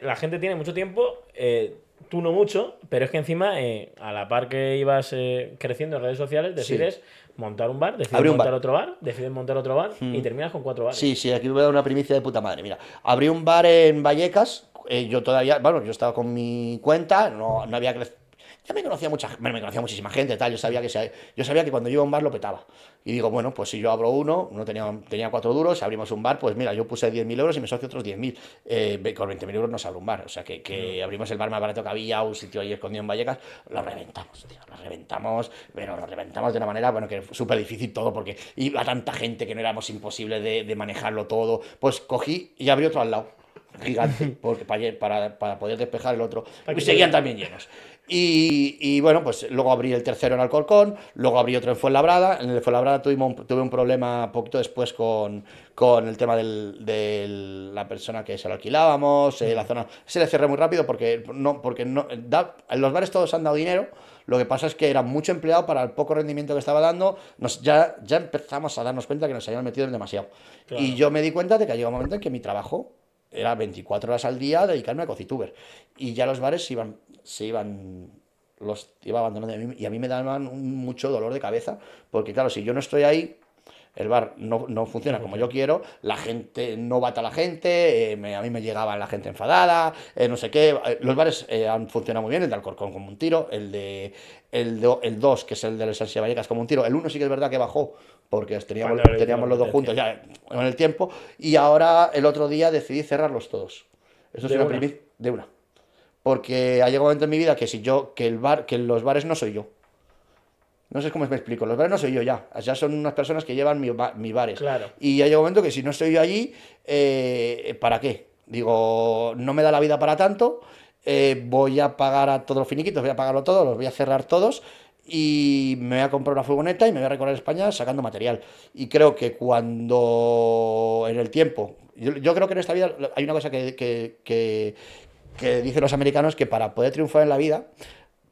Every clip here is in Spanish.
la gente tiene mucho tiempo, eh, tú no mucho, pero es que encima, eh, a la par que ibas eh, creciendo en redes sociales, decides montar un bar, decides montar otro bar, decides montar otro bar y hmm. terminas con cuatro bares. Sí, sí, aquí voy a dar una primicia de puta madre. Mira, abrí un bar en Vallecas, yo todavía, bueno, yo estaba con mi cuenta, no había crecido ya me conocía mucha me conocía muchísima gente, tal, yo sabía que yo sabía que cuando yo iba a un bar lo petaba. Y digo, bueno, pues si yo abro uno, no tenía, tenía cuatro duros, abrimos un bar, pues mira, yo puse 10.000 euros y me socio otros 10.000. Eh, con 20.000 euros no se un bar, o sea que, que, abrimos el bar más barato que había, un sitio ahí escondido en Vallecas, lo reventamos, lo reventamos, pero lo reventamos de una manera, bueno, que súper difícil todo, porque iba tanta gente que no éramos imposible de, de manejarlo todo, pues cogí y abrí otro al lado gigante porque para, para, poder despejar el otro. Y seguían también llenos. Y, y, bueno, pues luego abrí el tercero en Alcorcón, luego abrí otro en Fuenlabrada. En el Fuenlabrada tuvimos tuve un problema poquito después con, con el tema de la persona que se lo alquilábamos, eh, la zona. Se le cerré muy rápido porque no, porque no. Da, los bares todos han dado dinero. Lo que pasa es que era mucho empleado para el poco rendimiento que estaba dando. Nos, ya, ya empezamos a darnos cuenta que nos habían metido demasiado. Y yo me di cuenta de que llegó un momento en que mi trabajo era 24 horas al día dedicarme a cocituber. Y ya los bares se iban, se iban, los iba abandonando. Y a mí, me daban mucho dolor de cabeza, porque claro, si yo no estoy ahí, el bar no, funciona como yo quiero, la gente no bata a la gente, eh, a mí me llegaba la gente enfadada, eh, no sé qué. Eh, los bares han funcionado muy bien, el de Alcorcón como un tiro, el de el 2, que es el de las Vallecas como un tiro, el 1 sí que es verdad que bajó, porque teníamos, teníamos los dos juntos ya en el tiempo, y ahora el otro día decidí cerrarlos todos. Eso es una, primicia de una. Porque ha llegado un momento en mi vida que si yo, que el bar, que los bares no soy yo no sé cómo me explico. Los bares no soy yo ya. Ya son unas personas que llevan mis mi bares. Y hay un momento que si no estoy yo allí, eh, ¿para qué? Digo, no me da la vida para tanto. Eh, voy a pagar a todos los finiquitos, voy a pagarlo todo, los voy a cerrar todos y me voy a comprar una furgoneta y me voy a recorrer España sacando material. Y creo que cuando en el tiempo, yo, creo que en esta vida hay una cosa que, que, que, que dicen los americanos, que para poder triunfar en la vida,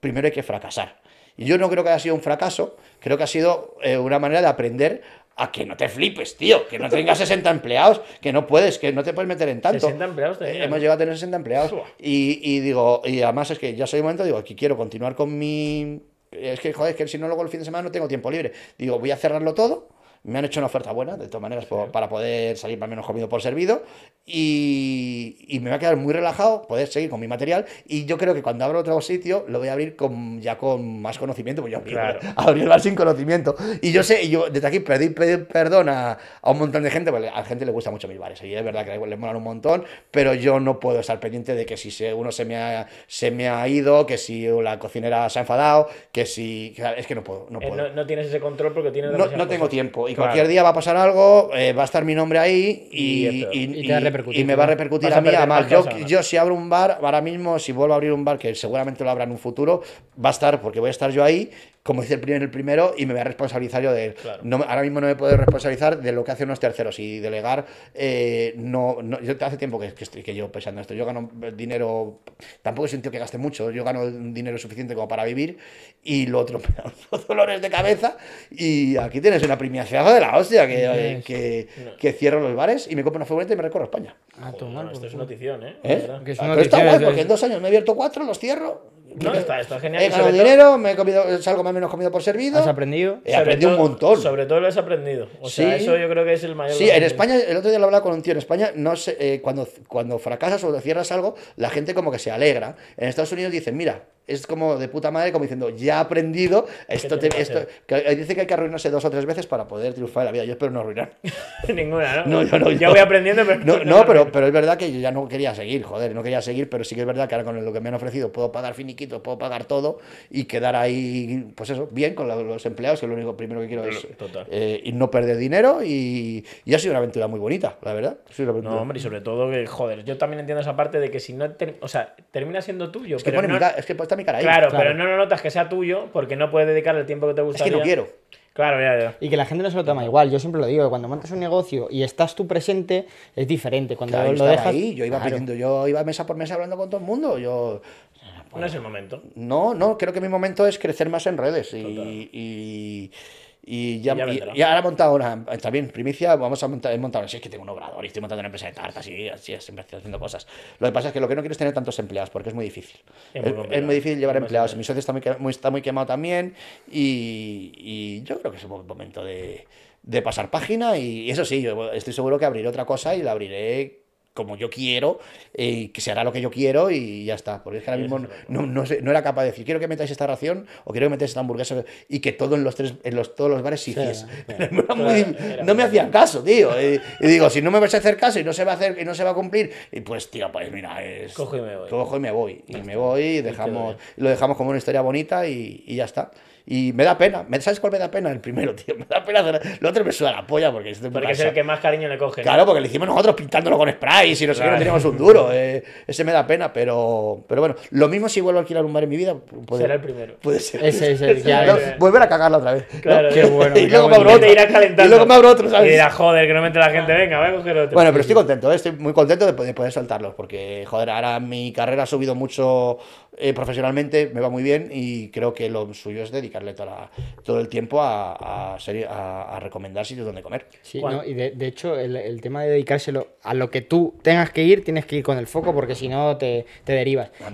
primero hay que fracasar y Yo no creo que haya sido un fracaso, creo que ha sido eh, una manera de aprender a que no te flipes, tío, que no tengas 60 empleados, que no puedes, que no te puedes meter en tanto. 60 empleados eh, Hemos llegado a tener 60 empleados. Y, digo, y además es que ya soy momento, digo, aquí quiero continuar con mi... Es que, joder, es que si no luego el fin de semana no tengo tiempo libre. Digo, voy a cerrarlo todo me han hecho una oferta buena, de todas maneras, para poder salir más o menos comido por servido. Y, y, me va a quedar muy relajado poder seguir con mi material. Y yo creo que cuando abra otro sitio, lo voy a abrir con, ya con más conocimiento, pues yo abrí, sin conocimiento. Y yo sé, yo desde aquí pedí, perdón a, a, un montón de gente, porque a la gente le gusta mucho mis bares, y es verdad que le molan un montón, pero yo no puedo estar pendiente de que si uno se me, ha, se me ha ido, que si la cocinera se ha enfadado, que si... Es que no puedo, eh, no tienes ese control porque tienes... No, tengo tiempo cualquier día va a pasar algo, eh, va a estar mi nombre ahí y, me va a repercutir a mí. A yo, si abro un bar, ahora mismo, si vuelvo a abrir un bar, que seguramente lo habrá en un futuro, va a estar, porque voy a estar yo ahí como dice el primero, el primero y me voy a responsabilizar yo de él. ahora mismo no me puedo responsabilizar de lo que hacen unos terceros y delegar eh, no, Yo hace tiempo que, que estoy que yo pensando esto. Yo gano dinero, tampoco tío que gaste mucho. Yo gano dinero suficiente como para vivir y lo otro los dolores de cabeza. Y aquí tienes una primiaciaza de la hostia que, que, cierro los bares y me compro una furgoneta y me recorro España. Ah, esto es pues, notición, ¿eh? ¿Eh? Ah, pero está guay, porque en dos años me he abierto cuatro, los cierro no, está, genial. He ganado dinero, me he comido, salgo más o menos comido por servido. Has aprendido. He aprendido un montón. Sobre todo lo has aprendido. O sea, eso yo creo que es el mayor. Sí, en España, el otro día lo hablaba con un tío. En España, no sé, eh, cuando, cuando fracasas o cierras algo, la gente como que se alegra. En Estados Unidos dicen, mira, es como de puta madre, como diciendo, ya he aprendido, esto, esto eh, dice que hay que arruinarse dos o tres veces para poder triunfar en la vida, yo espero no arruinar. Ninguna, ¿no? No, voy aprendiendo, No, pero, pero es verdad que yo ya no quería seguir, joder, no quería seguir, pero sí que es verdad que ahora con lo que me han ofrecido puedo pagar finiquito puedo pagar todo y quedar ahí, pues eso, bien con los empleados, que lo único primero que quiero es eh, y no perder dinero y, ha sido una aventura muy bonita, la verdad. No, hombre, y sobre todo joder, yo también entiendo esa parte de que si no, o sea, termina siendo tuyo, pero... Claro, pero no lo notas que sea tuyo porque no puedes dedicarle el tiempo que te gustaría. Es que no quiero. Claro, ya, ya. Y que la gente no se lo toma igual. Yo siempre lo digo, cuando montas un negocio y estás tú presente, es diferente. Cuando lo, dejas. Ahí, yo iba pidiendo, yo iba mesa por mesa hablando con todo el mundo. Yo. no es el momento. No, no, creo que mi momento es crecer más en redes. y y ya, ahora he montado una. Está bien, primicia, vamos a montar. He Si es que tengo un obrador y estoy montando una empresa de tartas y así, siempre estoy haciendo cosas. Lo que pasa es que lo que no quiero es tener tantos empleados porque es muy difícil. Es, muy, difícil llevar empleados. Mi socio está muy, quemado también. Y, yo creo que es un momento de, de pasar página. Y, eso sí, yo estoy seguro que abriré otra cosa y la abriré como yo quiero, eh, que se hará lo que yo quiero y ya está. Porque es que ahora mismo no, era capaz de decir, quiero que metáis esta ración o quiero que metáis esta hamburguesa y que todo en los tres, en los, todos los bares sí, no me hacían caso, tío. Y, digo, si no me vais a hacer caso y no se va a hacer, y no se va a cumplir, y pues tío, pues mira, es, cojo y me voy. Cojo y me voy. Y me voy dejamos, lo dejamos como una historia bonita y, y ya está. Y me da pena. ¿Sabes cuál me da pena? El primero, tío. Me da pena. Hacer... El otro me suda la polla porque, es el que más cariño le coge. Claro, porque le hicimos nosotros pintándolo con spray y no sé qué, no teníamos un duro. Eh, ese me da pena, pero, pero bueno. Lo mismo si vuelvo a alquilar un bar en mi vida. Será el primero. Puede ser. Ese, ese, volver a cagarla otra vez. Claro, qué ¿eh? bueno. y luego me abro otro. Y luego me abro otro, ¿sabes? Y dirá joder, que no me la gente, venga, voy a coger otro. Bueno, pero estoy contento, ¿eh? estoy muy contento de poder, soltarlo porque, joder, ahora mi carrera ha subido mucho profesionalmente, me va muy bien y creo que lo suyo es dedicar toda todo el tiempo a, a, a, recomendar sitios donde comer. Sí, no, y de, hecho, el, el, tema de dedicárselo a lo que tú tengas que ir, tienes que ir con el foco porque si no te, te derivas.